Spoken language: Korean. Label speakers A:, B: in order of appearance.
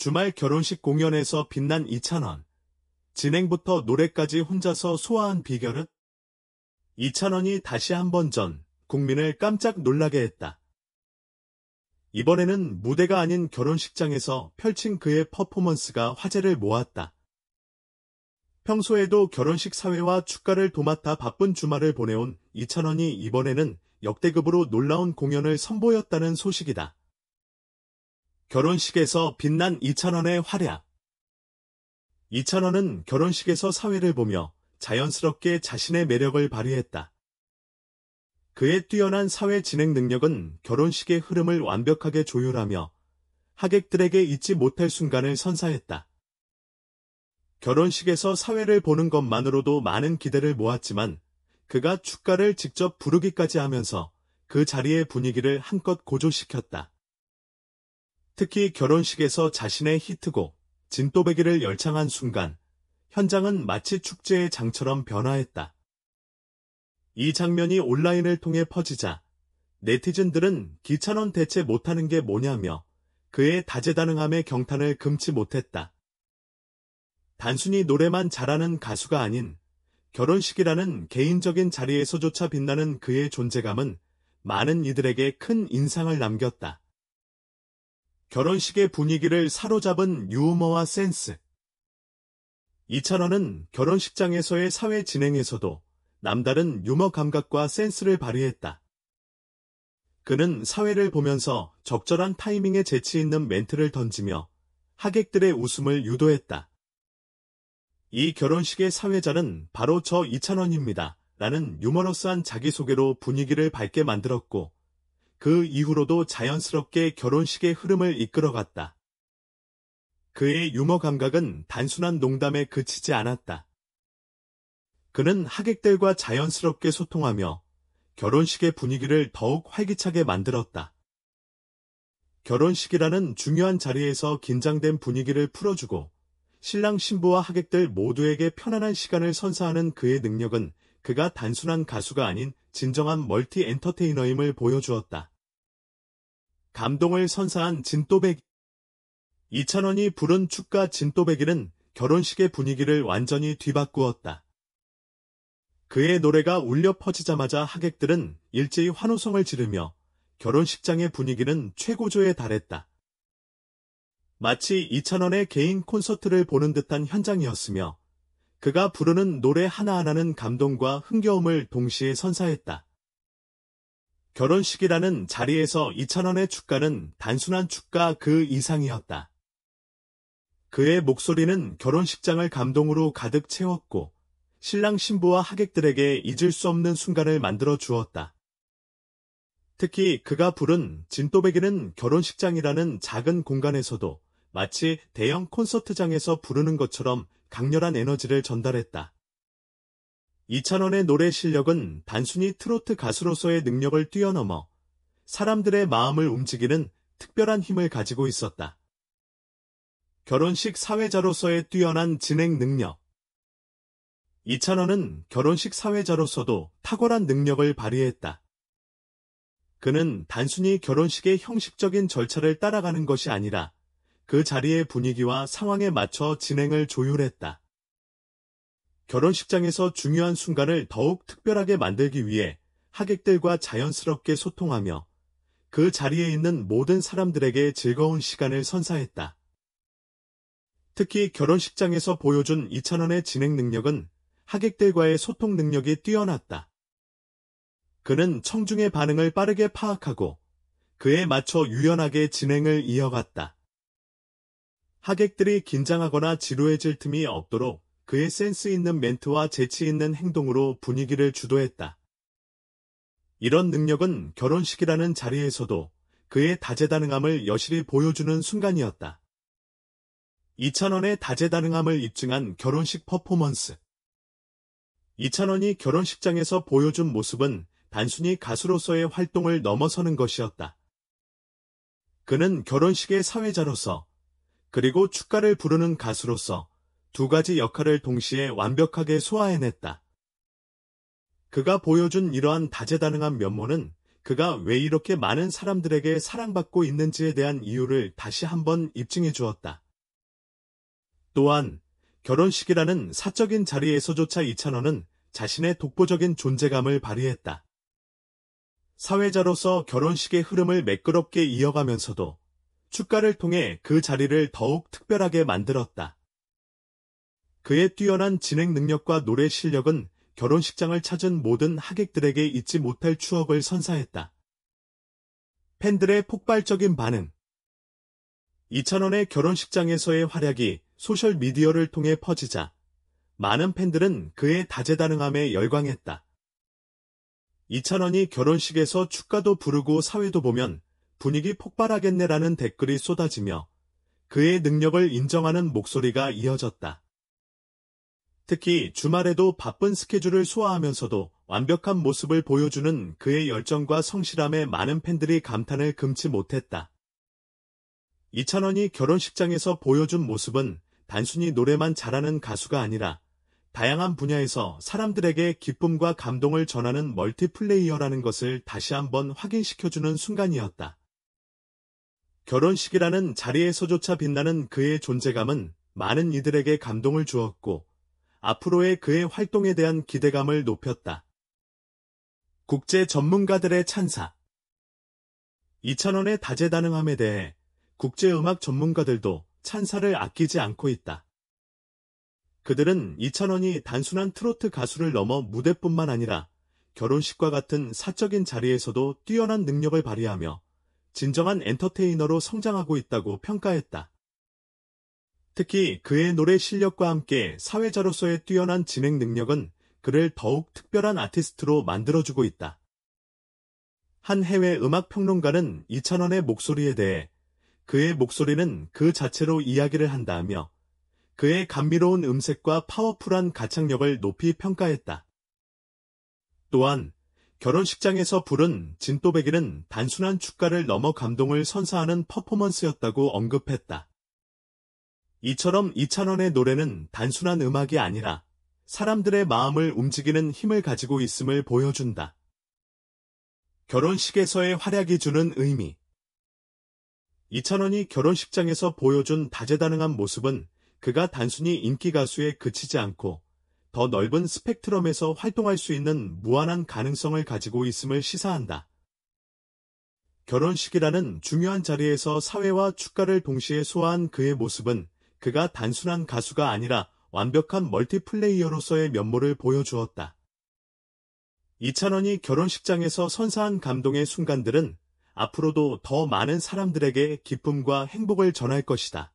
A: 주말 결혼식 공연에서 빛난 이찬원. 진행부터 노래까지 혼자서 소화한 비결은? 이찬원이 다시 한 번 전 국민을 깜짝 놀라게 했다. 이번에는 무대가 아닌 결혼식장에서 펼친 그의 퍼포먼스가 화제를 모았다. 평소에도 결혼식 사회와 축가를 도맡아 바쁜 주말을 보내온 이찬원이 이번에는 역대급으로 놀라운 공연을 선보였다는 소식이다. 결혼식에서 빛난 이찬원의 활약 이찬원은 결혼식에서 사회를 보며 자연스럽게 자신의 매력을 발휘했다. 그의 뛰어난 사회 진행 능력은 결혼식의 흐름을 완벽하게 조율하며 하객들에게 잊지 못할 순간을 선사했다. 결혼식에서 사회를 보는 것만으로도 많은 기대를 모았지만 그가 축가를 직접 부르기까지 하면서 그 자리의 분위기를 한껏 고조시켰다. 특히 결혼식에서 자신의 히트곡 진또배기를 열창한 순간 현장은 마치 축제의 장처럼 변화했다. 이 장면이 온라인을 통해 퍼지자 네티즌들은 기찬원 대체 못하는 게 뭐냐며 그의 다재다능함의 경탄을 금치 못했다. 단순히 노래만 잘하는 가수가 아닌 결혼식이라는 개인적인 자리에서조차 빛나는 그의 존재감은 많은 이들에게 큰 인상을 남겼다. 결혼식의 분위기를 사로잡은 유머와 센스. 이찬원은 결혼식장에서의 사회 진행에서도 남다른 유머 감각과 센스를 발휘했다. 그는 사회를 보면서 적절한 타이밍에 재치 있는 멘트를 던지며 하객들의 웃음을 유도했다. 이 결혼식의 사회자는 바로 저 이찬원입니다. 라는 유머러스한 자기소개로 분위기를 밝게 만들었고 그 이후로도 자연스럽게 결혼식의 흐름을 이끌어갔다. 그의 유머 감각은 단순한 농담에 그치지 않았다. 그는 하객들과 자연스럽게 소통하며 결혼식의 분위기를 더욱 활기차게 만들었다. 결혼식이라는 중요한 자리에서 긴장된 분위기를 풀어주고 신랑 신부와 하객들 모두에게 편안한 시간을 선사하는 그의 능력은 그가 단순한 가수가 아닌 진정한 멀티 엔터테이너임을 보여주었다. 감동을 선사한 진또백 이찬원이 부른 축가 진또백일는 결혼식의 분위기를 완전히 뒤바꾸었다. 그의 노래가 울려 퍼지자마자 하객들은 일제히 환호성을 지르며 결혼식장의 분위기는 최고조에 달했다. 마치 이찬원의 개인 콘서트를 보는 듯한 현장이었으며 그가 부르는 노래 하나하나는 감동과 흥겨움을 동시에 선사했다. 결혼식이라는 자리에서 2천원의 축가는 단순한 축가 그 이상이었다. 그의 목소리는 결혼식장을 감동으로 가득 채웠고 신랑 신부와 하객들에게 잊을 수 없는 순간을 만들어 주었다. 특히 그가 부른 진또배기는 결혼식장이라는 작은 공간에서도 마치 대형 콘서트장에서 부르는 것처럼 강렬한 에너지를 전달했다. 이찬원의 노래 실력은 단순히 트로트 가수로서의 능력을 뛰어넘어 사람들의 마음을 움직이는 특별한 힘을 가지고 있었다. 결혼식 사회자로서의 뛰어난 진행 능력 이찬원은 결혼식 사회자로서도 탁월한 능력을 발휘했다. 그는 단순히 결혼식의 형식적인 절차를 따라가는 것이 아니라 그 자리의 분위기와 상황에 맞춰 진행을 조율했다. 결혼식장에서 중요한 순간을 더욱 특별하게 만들기 위해 하객들과 자연스럽게 소통하며 그 자리에 있는 모든 사람들에게 즐거운 시간을 선사했다. 특히 결혼식장에서 보여준 이찬원의 진행 능력은 하객들과의 소통 능력이 뛰어났다. 그는 청중의 반응을 빠르게 파악하고 그에 맞춰 유연하게 진행을 이어갔다. 하객들이 긴장하거나 지루해질 틈이 없도록 그의 센스 있는 멘트와 재치 있는 행동으로 분위기를 주도했다. 이런 능력은 결혼식이라는 자리에서도 그의 다재다능함을 여실히 보여주는 순간이었다. 2천원의 다재다능함을 입증한 결혼식 퍼포먼스. 2천원이 결혼식장에서 보여준 모습은 단순히 가수로서의 활동을 넘어서는 것이었다. 그는 결혼식의 사회자로서 그리고 축가를 부르는 가수로서 두 가지 역할을 동시에 완벽하게 소화해냈다. 그가 보여준 이러한 다재다능한 면모는 그가 왜 이렇게 많은 사람들에게 사랑받고 있는지에 대한 이유를 다시 한번 입증해 주었다. 또한 결혼식이라는 사적인 자리에서조차 이찬원은 자신의 독보적인 존재감을 발휘했다. 사회자로서 결혼식의 흐름을 매끄럽게 이어가면서도 축가를 통해 그 자리를 더욱 특별하게 만들었다. 그의 뛰어난 진행 능력과 노래 실력은 결혼식장을 찾은 모든 하객들에게 잊지 못할 추억을 선사했다. 팬들의 폭발적인 반응 2000원의 결혼식장에서의 활약이 소셜미디어를 통해 퍼지자 많은 팬들은 그의 다재다능함에 열광했다. 2000원이 결혼식에서 축가도 부르고 사회도 보면 분위기 폭발하겠네라는 댓글이 쏟아지며 그의 능력을 인정하는 목소리가 이어졌다. 특히 주말에도 바쁜 스케줄을 소화하면서도 완벽한 모습을 보여주는 그의 열정과 성실함에 많은 팬들이 감탄을 금치 못했다. 이찬원이 결혼식장에서 보여준 모습은 단순히 노래만 잘하는 가수가 아니라 다양한 분야에서 사람들에게 기쁨과 감동을 전하는 멀티플레이어라는 것을 다시 한번 확인시켜주는 순간이었다. 결혼식이라는 자리에서조차 빛나는 그의 존재감은 많은 이들에게 감동을 주었고 앞으로의 그의 활동에 대한 기대감을 높였다. 국제 전문가들의 찬사 2,000원의 다재다능함에 대해 국제음악 전문가들도 찬사를 아끼지 않고 있다. 그들은 2,000원이 단순한 트로트 가수를 넘어 무대뿐만 아니라 결혼식과 같은 사적인 자리에서도 뛰어난 능력을 발휘하며 진정한 엔터테이너로 성장하고 있다고 평가했다. 특히 그의 노래 실력과 함께 사회자로서의 뛰어난 진행 능력은 그를 더욱 특별한 아티스트로 만들어주고 있다. 한 해외 음악 평론가는 이찬원의 목소리에 대해 그의 목소리는 그 자체로 이야기를 한다며 그의 감미로운 음색과 파워풀한 가창력을 높이 평가했다. 또한 결혼식장에서 부른 진또배기는 단순한 축가를 넘어 감동을 선사하는 퍼포먼스였다고 언급했다. 이처럼 이찬원의 노래는 단순한 음악이 아니라 사람들의 마음을 움직이는 힘을 가지고 있음을 보여준다. 결혼식에서의 활약이 주는 의미 이찬원이 결혼식장에서 보여준 다재다능한 모습은 그가 단순히 인기 가수에 그치지 않고 더 넓은 스펙트럼에서 활동할 수 있는 무한한 가능성을 가지고 있음을 시사한다. 결혼식이라는 중요한 자리에서 사회와 축가를 동시에 소화한 그의 모습은 그가 단순한 가수가 아니라 완벽한 멀티플레이어로서의 면모를 보여주었다. 이찬원이 결혼식장에서 선사한 감동의 순간들은 앞으로도 더 많은 사람들에게 기쁨과 행복을 전할 것이다.